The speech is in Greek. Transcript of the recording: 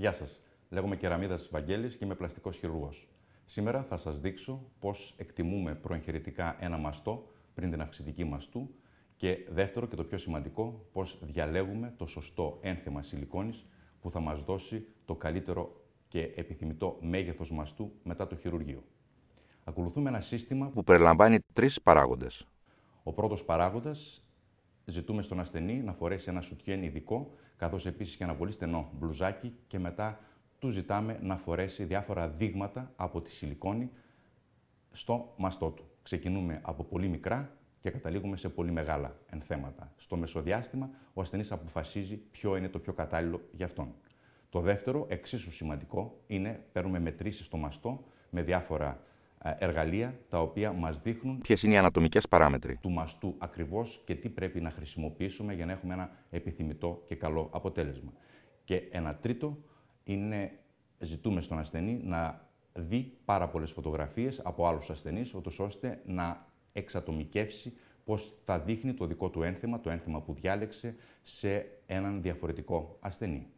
Γεια σας, λέγομαι Κεραμίδας Βαγγέλης και είμαι πλαστικός χειρουργός. Σήμερα θα σας δείξω πώς εκτιμούμε προεγχειρητικά ένα μαστό πριν την αυξητική μαστού και δεύτερο και το πιο σημαντικό, πώς διαλέγουμε το σωστό ένθεμα σιλικόνης που θα μας δώσει το καλύτερο και επιθυμητό μέγεθος μαστού μετά το χειρουργείο. Ακολουθούμε ένα σύστημα που περιλαμβάνει τρεις παράγοντες. Ο πρώτος παράγοντας ζητούμε στον ασθενή να φορέσει ένα σουτιέν ειδικό, καθώς επίσης και ένα πολύ στενό μπλουζάκι και μετά του ζητάμε να φορέσει διάφορα δείγματα από τη σιλικόνη στο μαστό του. Ξεκινούμε από πολύ μικρά και καταλήγουμε σε πολύ μεγάλα ενθέματα. Στο μεσοδιάστημα, ο ασθενής αποφασίζει ποιο είναι το πιο κατάλληλο για αυτόν. Το δεύτερο, εξίσου σημαντικό, είναι παίρνουμε μετρήσεις στο μαστό με διάφορα ε, εργαλεία τα οποία μας δείχνουν ποιες είναι οι ανατομικές παράμετροι του μαστού ακριβώς και τι πρέπει να χρησιμοποιήσουμε για να έχουμε ένα επιθυμητό και καλό αποτέλεσμα. Και ένα τρίτο είναι ζητούμε στον ασθενή να δει πάρα πολλές φωτογραφίες από άλλους ασθενείς, ώστε να εξατομικεύσει πώς θα δείχνει το δικό του ένθεμα, το ένθεμα που διάλεξε σε έναν διαφορετικό ασθενή.